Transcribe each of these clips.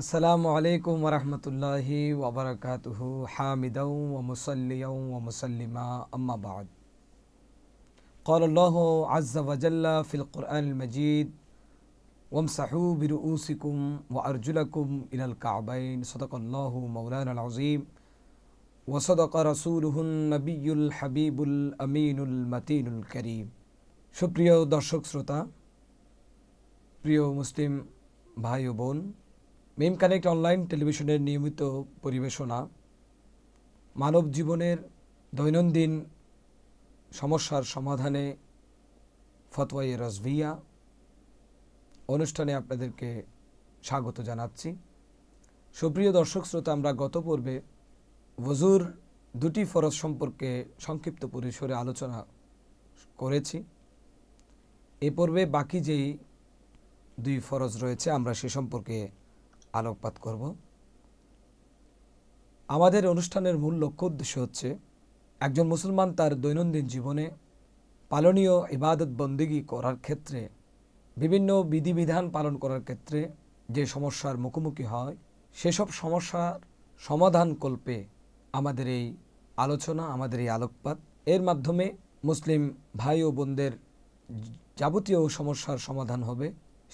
السلام عليكم ورحمة الله وبركاته حامدا ومصليا ومسلما أما بعد قال الله عز وجل في القرآن المجيد وامسحوا برؤوسكم وأرجلكم إلى الكعبين صدق الله مولانا العظيم وصدق رسوله النبي الحبيب الأمين المتين الكريم সুপ্রিয় দর্শক শ্রোতা بريو مسلم بھائیو بون মেম কানেক্ট অনলাইন টেলিভিশনের নিয়মিত পরিবেশনা মানব জীবনের দৈনন্দিন সমস্যার সমাধানে ফতোয়াই রসভিয়া অনুষ্ঠানে আপনাদেরকে স্বাগত জানাচ্ছি সুপ্রিয় দর্শক শ্রোতা আমরা গত পর্বে ওজুর দুটি ফরজ সম্পর্কে সংক্ষিপ্ত পরিসরে আলোচনা করেছি এ পর্বে বাকি যেই দুই ফরজ রয়েছে আমরা সে সম্পর্কে আলোকপাত করব আমাদের অনুষ্ঠানের মূল লক্ষ্য উদ্দেশ্য হচ্ছে একজন মুসলমান তার দৈনন্দিন জীবনে পালনীয় ইবাদত বন্দিগি করার ক্ষেত্রে বিভিন্ন বিধিবিধান পালন করার ক্ষেত্রে যে সমস্যার মুখোমুখি হয় সেসব সমস্যার সমাধান কল্পে আমাদের এই আলোচনা আমাদের এই আলোকপাত এর মাধ্যমে মুসলিম ভাই ও বোনদের যাবতীয় সমস্যার সমাধান হবে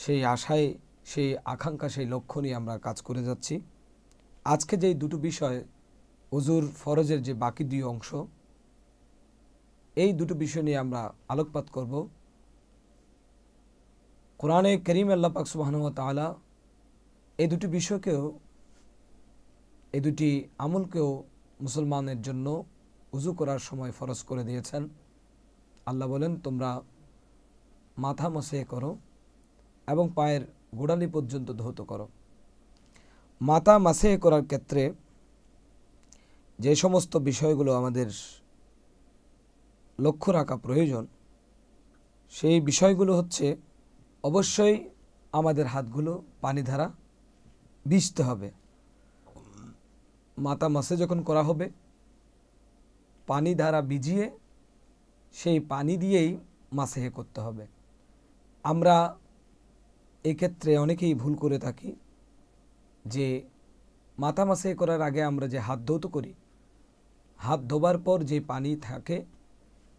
সেই আশায় সেই আকাঙ্ক্ষা সেই লক্ষ্য নিয়ে আমরা কাজ করে যাচ্ছি আজকে যেই দুটো বিষয় অজুর ফরজের যে বাকি দুই অংশ এই দুটো বিষয় নিয়ে আমরা আলোকপাত করব কোরআনে করিম আল্লাহ পাক সুবাহনতালা এই দুটি বিষয়কেও এই দুটি আমলকেও মুসলমানের জন্য উজু করার সময় ফরজ করে দিয়েছেন আল্লাহ বলেন তোমরা মাথা মশে করো এবং পায়ের গোড়ালি পর্যন্ত ধৌত করো মাতা মাসে করার ক্ষেত্রে যে সমস্ত বিষয়গুলো আমাদের লক্ষ্য রাখা প্রয়োজন সেই বিষয়গুলো হচ্ছে অবশ্যই আমাদের হাতগুলো পানি ধারা ভিজতে হবে মাতা মাসে যখন করা হবে পানি ধারা ভিজিয়ে সেই পানি দিয়েই মাসেহে করতে হবে আমরা এক্ষেত্রে অনেকেই ভুল করে থাকি যে মাথা মাসে করার আগে আমরা যে হাত ধৌত করি হাত ধোবার পর যে পানি থাকে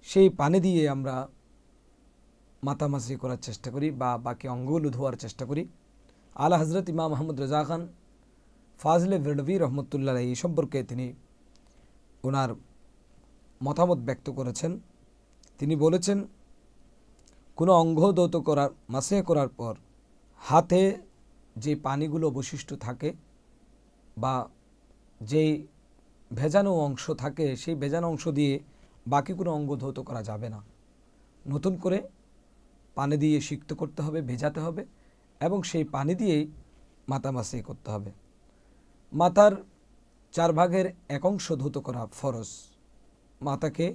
সেই পানি দিয়ে আমরা মাসে করার চেষ্টা করি বা বাকি অঙ্গগুলো ধোয়ার চেষ্টা করি আলা হজরত ইমা মাহমুদ রাজা খান ফাজলে ভেড়ভি রহমতুল্লাহ এই সম্পর্কে তিনি ওনার মতামত ব্যক্ত করেছেন তিনি বলেছেন কোনো অঙ্গ দৌত করার মাসে করার পর হাতে যে পানিগুলো বৈশিষ্ট্য থাকে বা যেই ভেজানো অংশ থাকে সেই ভেজানো অংশ দিয়ে বাকি কোনো অঙ্গ ধৌত করা যাবে না নতুন করে পানি দিয়ে সিক্ত করতে হবে ভেজাতে হবে এবং সেই পানি দিয়েই মাতামাসি করতে হবে মাথার চার ভাগের এক অংশ ধৌত করা ফরস মাতাকে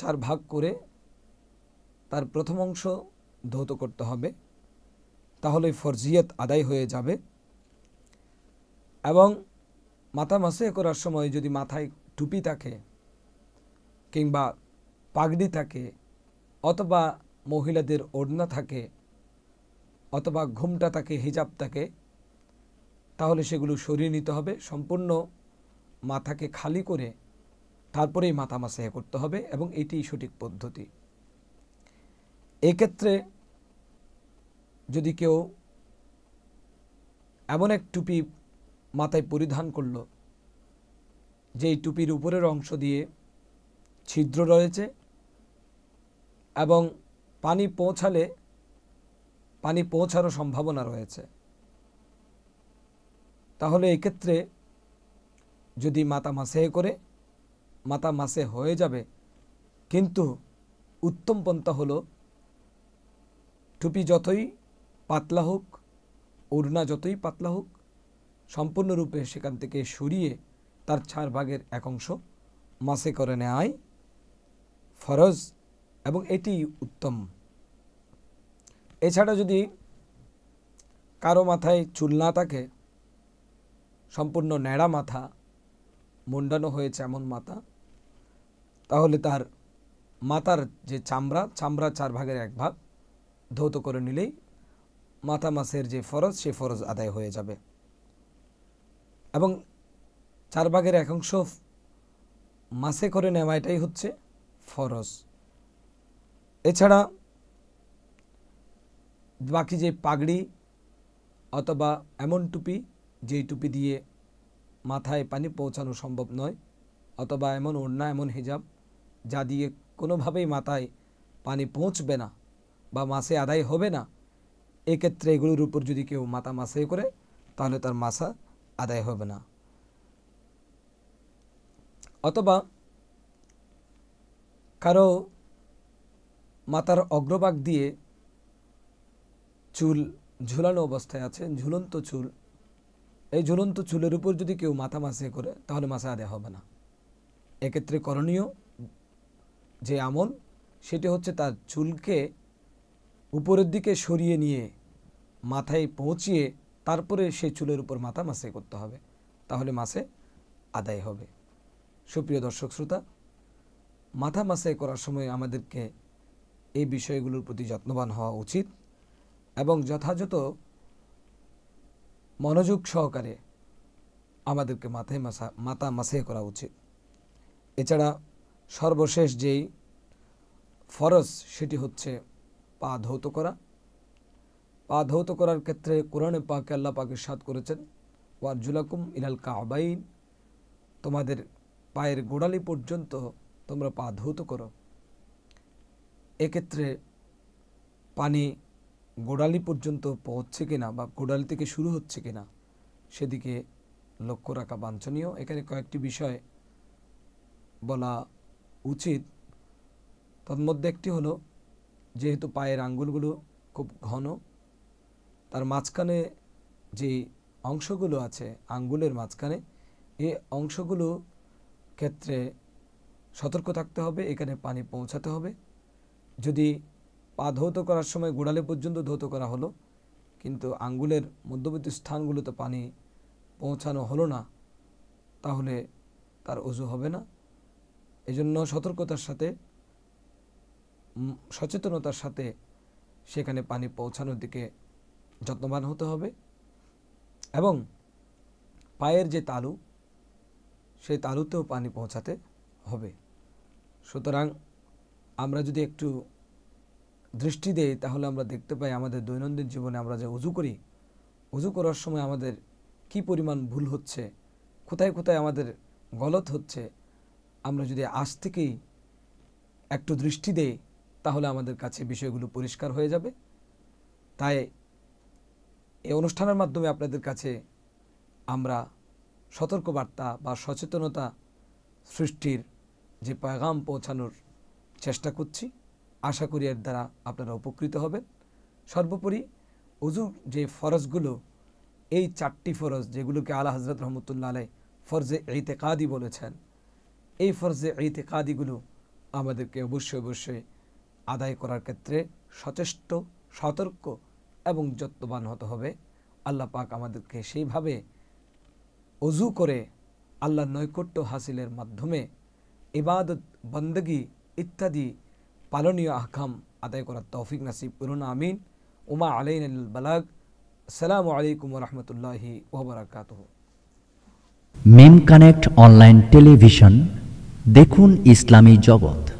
চার ভাগ করে তার প্রথম অংশ ধৌত করতে হবে তাহলে ফরজিয়ত আদায় হয়ে যাবে এবং মাথা মাসে করার সময় যদি মাথায় টুপি থাকে কিংবা পাগড়ি থাকে অথবা মহিলাদের ওড়না থাকে অথবা ঘুমটা থাকে হিজাব থাকে তাহলে সেগুলো সরিয়ে নিতে হবে সম্পূর্ণ মাথাকে খালি করে তারপরেই মাথা মাসে করতে হবে এবং এটি সঠিক পদ্ধতি এক্ষেত্রে যদি কেউ এমন এক টুপি মাথায় পরিধান করল যেই টুপির উপরের অংশ দিয়ে ছিদ্র রয়েছে এবং পানি পৌঁছালে পানি পৌঁছারও সম্ভাবনা রয়েছে তাহলে এক্ষেত্রে যদি মাতা মাসে করে মাতা মাসে হয়ে যাবে কিন্তু উত্তম পন্থা হলো টুপি যতই পাতলা হোক ওড়না যতই পাতলা হোক সম্পূর্ণরূপে সেখান থেকে সরিয়ে তার চার ভাগের এক অংশ মাসে করে নেয় ফরজ এবং এটি উত্তম এছাড়া যদি কারো মাথায় চুল না থাকে সম্পূর্ণ ন্যাড়া মাথা মুন্ডানো হয়েছে এমন মাথা তাহলে তার মাথার যে চামড়া চামড়া চার ভাগের এক ভাগ ধৌত করে নিলেই মাথা মাসের যে ফরজ সে ফরজ আদায় হয়ে যাবে এবং চার ভাগের এক অংশ মাসে করে নেওয়া এটাই হচ্ছে ফরজ এছাড়া বাকি যে পাগড়ি অথবা এমন টুপি যেই টুপি দিয়ে মাথায় পানি পৌঁছানো সম্ভব নয় অথবা এমন ওড়না এমন হিজাব যা দিয়ে কোনোভাবেই মাথায় পানি পৌঁছবে না বা মাসে আদায় হবে না এক্ষেত্রে এগুলোর উপর যদি কেউ মাথা মাসাই করে তাহলে তার মাসা আদায় হবে না অথবা কারো মাথার অগ্রভাগ দিয়ে চুল ঝুলানো অবস্থায় আছে ঝুলন্ত চুল এই ঝুলন্ত চুলের উপর যদি কেউ মাথা মাসে করে তাহলে মাসা আদায় হবে না এক্ষেত্রে করণীয় যে আমল সেটি হচ্ছে তার চুলকে উপরের দিকে সরিয়ে নিয়ে মাথায় পৌঁছিয়ে তারপরে সেই চুলের উপর মাথা মাসে করতে হবে তাহলে মাসে আদায় হবে সুপ্রিয় দর্শক শ্রোতা মাথা মাসে করার সময় আমাদেরকে এই বিষয়গুলোর প্রতি যত্নবান হওয়া উচিত এবং যথাযথ মনোযোগ সহকারে আমাদেরকে মাথায় মাসা মাথা মাসে করা উচিত এছাড়া সর্বশেষ যেই ফরজ সেটি হচ্ছে পা ধৌত করা পা ধৌত করার ক্ষেত্রে কোরআনে পাকে আল্লাহ পাকে সাদ করেছেন ওয়ারজুলাকুম ইলাল কাবাইন তোমাদের পায়ের গোড়ালি পর্যন্ত তোমরা পা ধৌত করো এক্ষেত্রে পানি গোড়ালি পর্যন্ত পৌঁছছে কিনা বা গোড়ালি থেকে শুরু হচ্ছে কিনা সেদিকে লক্ষ্য রাখা বাঞ্ছনীয় এখানে কয়েকটি বিষয় বলা উচিত তার মধ্যে একটি হলো যেহেতু পায়ের আঙ্গুলগুলো খুব ঘন তার মাঝখানে যে অংশগুলো আছে আঙ্গুলের মাঝখানে এই অংশগুলো ক্ষেত্রে সতর্ক থাকতে হবে এখানে পানি পৌঁছাতে হবে যদি পা ধৌত করার সময় গোড়ালে পর্যন্ত ধৌত করা হলো কিন্তু আঙ্গুলের মধ্যবর্তী স্থানগুলোতে পানি পৌঁছানো হলো না তাহলে তার অজু হবে না এজন্য সতর্কতার সাথে সচেতনতার সাথে সেখানে পানি পৌঁছানোর দিকে যত্নবান হতে হবে এবং পায়ের যে তালু সেই তালুতেও পানি পৌঁছাতে হবে সুতরাং আমরা যদি একটু দৃষ্টি দেই তাহলে আমরা দেখতে পাই আমাদের দৈনন্দিন জীবনে আমরা যে উজু করি উজু করার সময় আমাদের কি পরিমাণ ভুল হচ্ছে কোথায় কোথায় আমাদের গলত হচ্ছে আমরা যদি আজ থেকেই একটু দৃষ্টি দেই তাহলে আমাদের কাছে বিষয়গুলো পরিষ্কার হয়ে যাবে তাই এই অনুষ্ঠানের মাধ্যমে আপনাদের কাছে আমরা সতর্কবার্তা বা সচেতনতা সৃষ্টির যে পয়গাম পৌঁছানোর চেষ্টা করছি আশা করি এর দ্বারা আপনারা উপকৃত হবেন সর্বোপরি উজু যে ফরজগুলো এই চারটি ফরজ যেগুলোকে আলা হজরত রহমতুল্লা আলাই ফরজে কাদি বলেছেন এই ফরজে কাদিগুলো আমাদেরকে অবশ্যই অবশ্যই আদায় করার ক্ষেত্রে সচেষ্ট সতর্ক এবং যত্নবান হতে হবে আল্লাহ পাক আমাদেরকে সেইভাবে অজু করে আল্লাহ নৈকট্য হাসিলের মাধ্যমে ইবাদত বন্দগি ইত্যাদি পালনীয় আহকাম আদায় করার তৌফিক নাসিব উরুন আমিন উমা আলাইন বালাগ সালামু আলাইকুম রহমতুল্লাহি ওবরাকাত মিম কানেক্ট অনলাইন টেলিভিশন দেখুন ইসলামী জগত